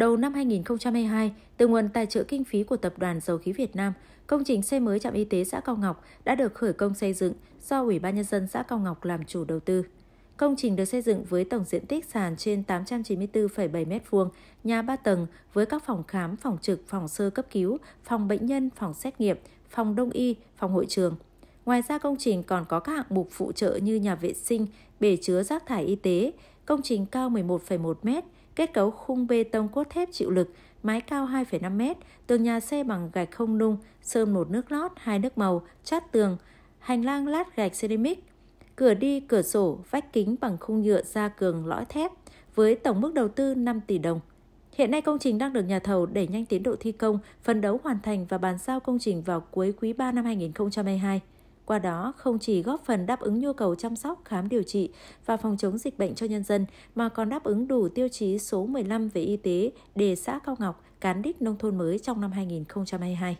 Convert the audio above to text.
đầu năm 2022, từ nguồn tài trợ kinh phí của Tập đoàn Dầu khí Việt Nam, công trình xây mới trạm y tế xã Cao Ngọc đã được khởi công xây dựng do Ủy ban Nhân dân xã Cao Ngọc làm chủ đầu tư. Công trình được xây dựng với tổng diện tích sàn trên 894,7 m2, nhà 3 tầng với các phòng khám, phòng trực, phòng sơ cấp cứu, phòng bệnh nhân, phòng xét nghiệm, phòng đông y, phòng hội trường. Ngoài ra công trình còn có các hạng mục phụ trợ như nhà vệ sinh, bể chứa rác thải y tế, Công trình cao 11,1 m, kết cấu khung bê tông cốt thép chịu lực, mái cao 2,5 m, tường nhà xây bằng gạch không nung, sơn một nước lót, hai nước màu, chát tường, hành lang lát gạch ceramic, cửa đi, cửa sổ, vách kính bằng khung nhựa gia cường lõi thép với tổng mức đầu tư 5 tỷ đồng. Hiện nay công trình đang được nhà thầu đẩy nhanh tiến độ thi công, phấn đấu hoàn thành và bàn giao công trình vào cuối quý 3 năm 2022. Qua đó, không chỉ góp phần đáp ứng nhu cầu chăm sóc, khám điều trị và phòng chống dịch bệnh cho nhân dân, mà còn đáp ứng đủ tiêu chí số 15 về y tế để xã Cao Ngọc, cán đích nông thôn mới trong năm 2022.